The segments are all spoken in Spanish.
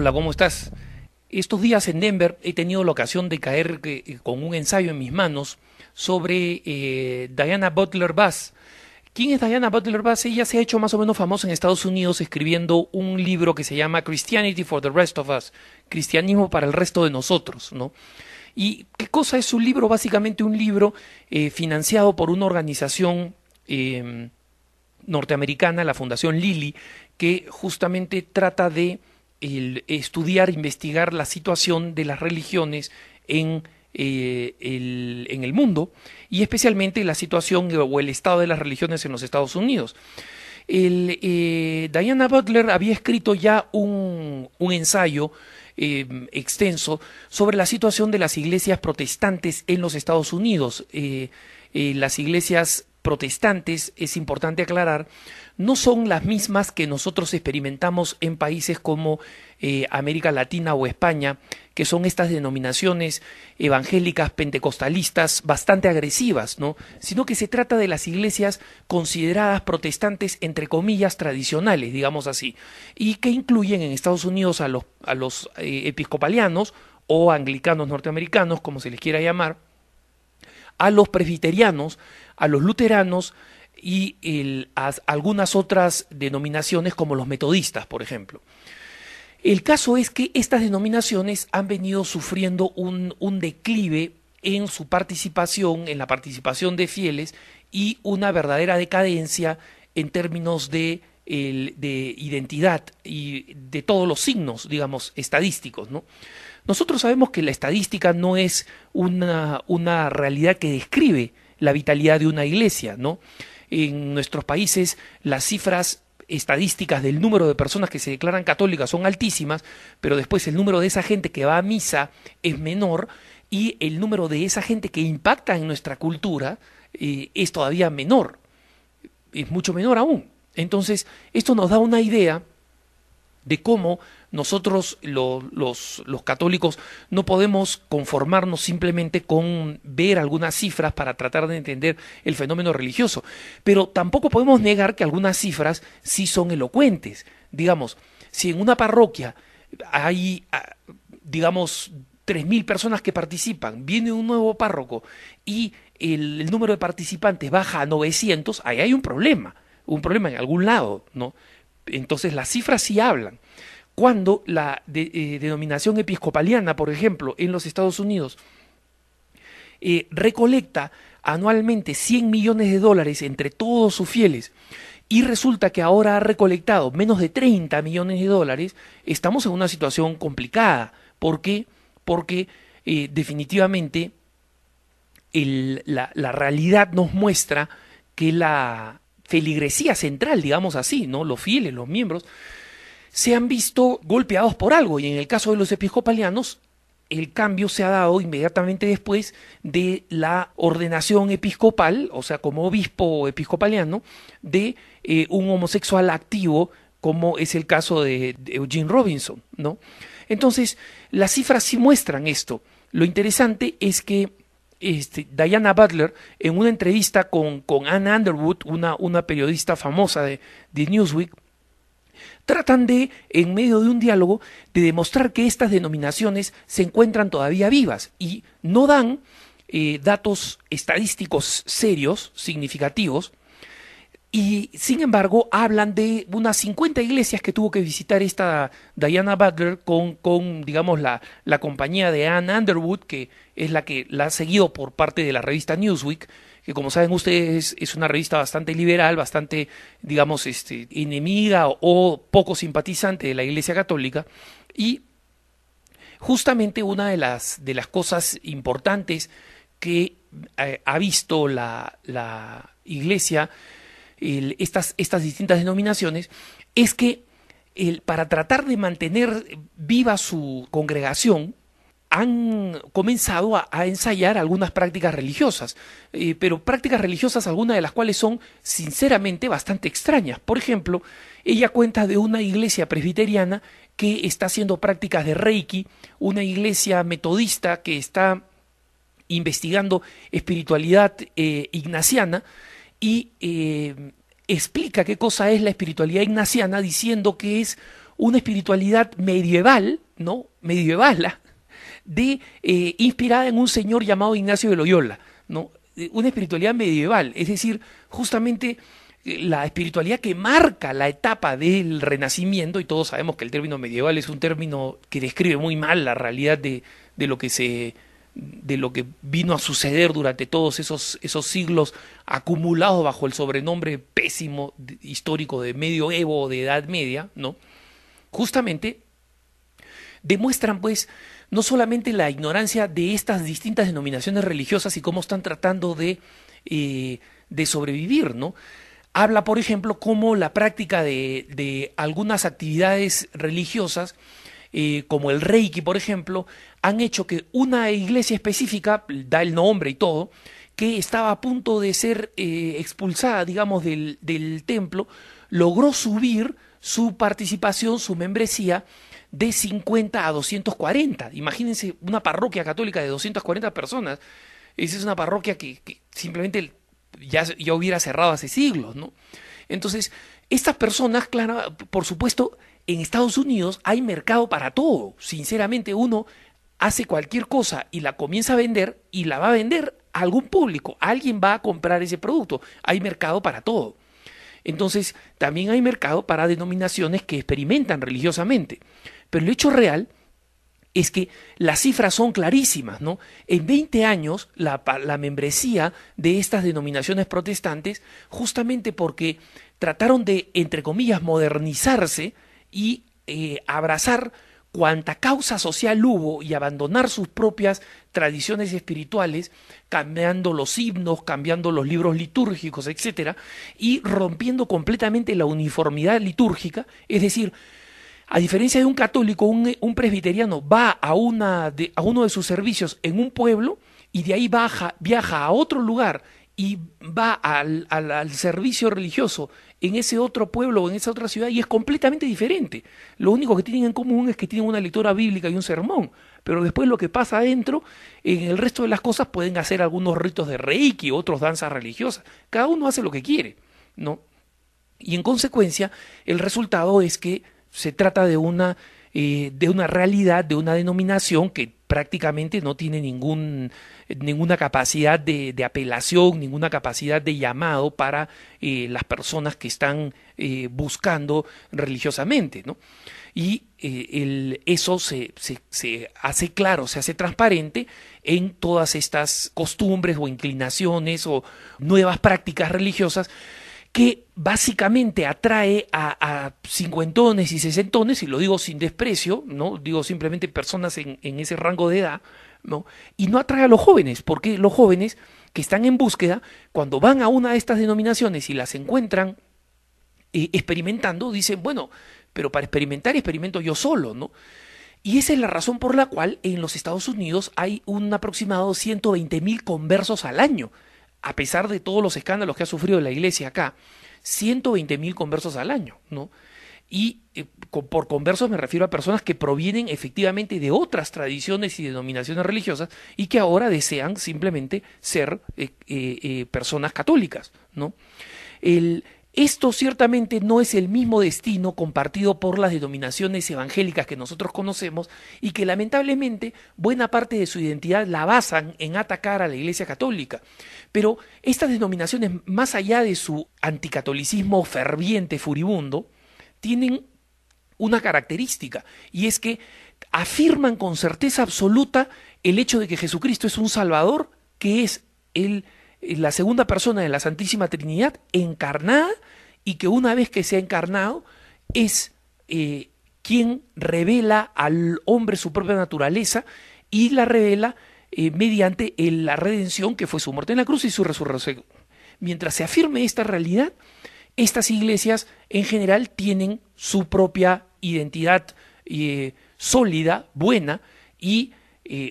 Hola, ¿cómo estás? Estos días en Denver he tenido la ocasión de caer eh, con un ensayo en mis manos sobre eh, Diana Butler Bass. ¿Quién es Diana Butler Bass? Ella se ha hecho más o menos famosa en Estados Unidos escribiendo un libro que se llama Christianity for the Rest of Us, Cristianismo para el resto de nosotros, ¿no? ¿Y qué cosa es su libro? Básicamente un libro eh, financiado por una organización em, norteamericana, la Fundación Lilly, que justamente trata de el estudiar, investigar la situación de las religiones eh, en, el, mundo y especialmente la situación o el estado de las religiones en los Estados Unidos. Eh, Diana Butler había escrito ya un, ensayo eh, extenso sobre la situación de las iglesias protestantes en los Estados Unidos. las iglesias protestantes, es importante aclarar, no son las mismas que nosotros experimentamos en países como eh, América Latina o España, que son estas denominaciones evangélicas, pentecostalistas, bastante agresivas, ¿no? Sino que se trata de las iglesias consideradas protestantes, entre comillas, tradicionales, digamos así, y que incluyen en Estados Unidos a los, a los eh, episcopalianos o anglicanos norteamericanos, como se les quiera llamar, a los presbiterianos, a los luteranos y a algunas otras denominaciones como los metodistas, por ejemplo. El caso es que estas denominaciones han venido sufriendo un, declive en su participación, en la participación de fieles y una verdadera decadencia en términos de, de identidad y de todos los signos, digamos, estadísticos, ¿no? Nosotros sabemos que la estadística no es una, realidad que describe la vitalidad de una iglesia, ¿no? En nuestros países las cifras estadísticas del número de personas que se declaran católicas son altísimas, pero después el número de esa gente que va a misa es menor y el número de esa gente que impacta en nuestra cultura eh, es todavía menor, es mucho menor aún. Entonces, esto nos da una idea de cómo nosotros los, los, católicos no podemos conformarnos simplemente con ver algunas cifras para tratar de entender el fenómeno religioso, pero tampoco podemos negar que algunas cifras sí son elocuentes. Digamos, si en una parroquia hay, ah, digamos, 3.000 personas que participan, viene un nuevo párroco y el, el número de participantes baja a 900, ahí hay un problema, un problema en algún lado, ¿no? Entonces las cifras sí hablan. Cuando la eh, denominación episcopaliana, por ejemplo, en los Estados Unidos, eh, recolecta anualmente 100 millones de dólares entre todos sus fieles y resulta que ahora ha recolectado menos de 30 millones de dólares, estamos en una situación complicada. ¿Por qué? Porque eh, definitivamente la, realidad nos muestra que la, feligresía central, digamos así, ¿no? Los fieles, los miembros, se han visto golpeados por algo. Y en el caso de los episcopalianos, el cambio se ha dado inmediatamente después de la ordenación episcopal, o sea, como obispo episcopaliano, de eh, un homosexual activo, como es el caso de, Eugene Robinson, ¿no? Entonces, las cifras sí muestran esto. Lo interesante es que este, Diana Butler, en una entrevista con, con Anne Underwood, una, una periodista famosa de, Newsweek, tratan de, en medio de un diálogo, de demostrar que estas denominaciones se encuentran todavía vivas y no dan eh, datos estadísticos serios, significativos, y sin embargo, hablan de unas 50 iglesias que tuvo que visitar esta Diana Butler con, con digamos, la, la compañía de Anne Underwood, que es la que la ha seguido por parte de la revista Newsweek, que como saben ustedes es una revista bastante liberal, bastante, digamos, este, enemiga o poco simpatizante de la Iglesia Católica. Y justamente una de las, de las cosas importantes que eh, ha visto la, la Iglesia estas, distintas denominaciones, es que para tratar de mantener viva su congregación, han comenzado a, ensayar algunas prácticas religiosas, eh, pero prácticas religiosas algunas de las cuales son sinceramente bastante extrañas. Por ejemplo, ella cuenta de una iglesia presbiteriana que está haciendo prácticas de Reiki, una iglesia metodista que está investigando espiritualidad eh, ignaciana, y eh, explica qué cosa es la espiritualidad ignaciana diciendo que es una espiritualidad medieval, ¿no? Medievala, de, eh, inspirada en un señor llamado Ignacio de Loyola, ¿no? Una espiritualidad medieval, es decir, justamente eh, la espiritualidad que marca la etapa del renacimiento, y todos sabemos que el término medieval es un término que describe muy mal la realidad de, de lo que se de lo que vino a suceder durante todos esos, esos siglos acumulados bajo el sobrenombre pésimo histórico de medioevo o de Edad Media, ¿no? Justamente demuestran pues no solamente la ignorancia de estas distintas denominaciones religiosas y cómo están tratando de, eh, de sobrevivir, ¿no? Habla, por ejemplo, cómo la práctica de, de algunas actividades religiosas eh, como el Reiki, por ejemplo, han hecho que una iglesia específica, da el nombre y todo, que estaba a punto de ser eh, expulsada, digamos, del, del templo, logró subir su participación, su membresía, de 50 a 240. Imagínense una parroquia católica de 240 personas. Esa es una parroquia que, simplemente ya, ya, hubiera cerrado hace siglos, ¿no? Entonces, estas personas, claro, por supuesto, en Estados Unidos hay mercado para todo. Sinceramente, uno hace cualquier cosa y la comienza a vender y la va a vender a algún público. Alguien va a comprar ese producto. Hay mercado para todo. Entonces, también hay mercado para denominaciones que experimentan religiosamente. Pero el hecho real es que las cifras son clarísimas, ¿no? En 20 años, la, la membresía de estas denominaciones protestantes, justamente porque trataron de, entre comillas, modernizarse, y eh, abrazar cuanta causa social hubo y abandonar sus propias tradiciones espirituales, cambiando los himnos, cambiando los libros litúrgicos, etc., y rompiendo completamente la uniformidad litúrgica, es decir, a diferencia de un católico, un, presbiteriano va a, a uno de sus servicios en un pueblo y de ahí baja, viaja a otro lugar y va al, servicio religioso en ese otro pueblo o en esa otra ciudad y es completamente diferente. Lo único que tienen en común es que tienen una lectura bíblica y un sermón, pero después lo que pasa adentro, en el resto de las cosas pueden hacer algunos ritos de reiki, otros danzas religiosas. Cada uno hace lo que quiere, ¿no? Y en consecuencia, el resultado es que se trata de una eh, de una realidad, de una denominación que prácticamente no tiene ningún, ninguna capacidad de, apelación, ninguna capacidad de llamado para eh, las personas que están eh, buscando religiosamente. ¿no? Y eso se, se hace claro, se hace transparente en todas estas costumbres o inclinaciones o nuevas prácticas religiosas que básicamente atrae a, cincuentones y sesentones, y lo digo sin desprecio, ¿no? Digo simplemente personas en, ese rango de edad, ¿no? Y no atrae a los jóvenes, porque los jóvenes que están en búsqueda, cuando van a una de estas denominaciones y las encuentran eh, experimentando, dicen, bueno, pero para experimentar experimento yo solo, ¿no? Y esa es la razón por la cual en los Estados Unidos hay un aproximado 120 mil conversos al año a pesar de todos los escándalos que ha sufrido la iglesia acá, 120 mil conversos al año, ¿no? Y eh, por conversos me refiero a personas que provienen efectivamente de otras tradiciones y denominaciones religiosas y que ahora desean simplemente ser eh, eh, personas católicas, ¿no? El, esto ciertamente no es el mismo destino compartido por las denominaciones evangélicas que nosotros conocemos y que lamentablemente buena parte de su identidad la basan en atacar a la Iglesia Católica. Pero estas denominaciones, más allá de su anticatolicismo ferviente, furibundo, tienen una característica y es que afirman con certeza absoluta el hecho de que Jesucristo es un Salvador que es el eh, la segunda persona de la Santísima Trinidad encarnada y que una vez que se ha encarnado es eh, quien revela al hombre su propia naturaleza y la revela eh, mediante la redención que fue su muerte en la cruz y su resurrección. Mientras se afirme esta realidad, estas iglesias en general tienen su propia identidad sólida, buena, y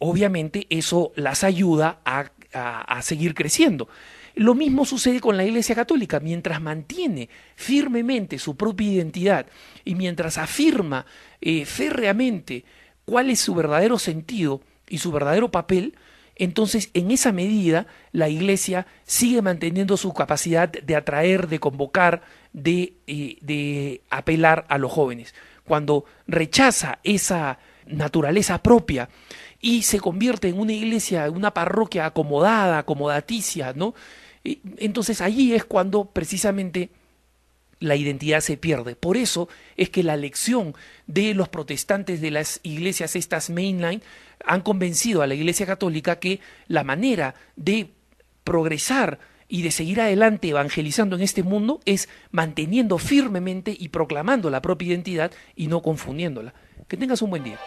obviamente eso las ayuda a a, seguir creciendo. Lo mismo sucede con la Iglesia Católica, mientras mantiene firmemente su propia identidad y mientras afirma eh, férreamente cuál es su verdadero sentido y su verdadero papel, entonces en esa medida la Iglesia sigue manteniendo su capacidad de atraer, de convocar, de, eh, de apelar a los jóvenes. Cuando rechaza esa naturaleza propia y se convierte en una iglesia, una parroquia acomodada, acomodaticia, ¿no? Entonces allí es cuando precisamente la identidad se pierde. Por eso es que la lección de los protestantes de las iglesias, estas mainline, han convencido a la Iglesia Católica que la manera de progresar y de seguir adelante evangelizando en este mundo es manteniendo firmemente y proclamando la propia identidad y no confundiéndola. Que tengas un buen día.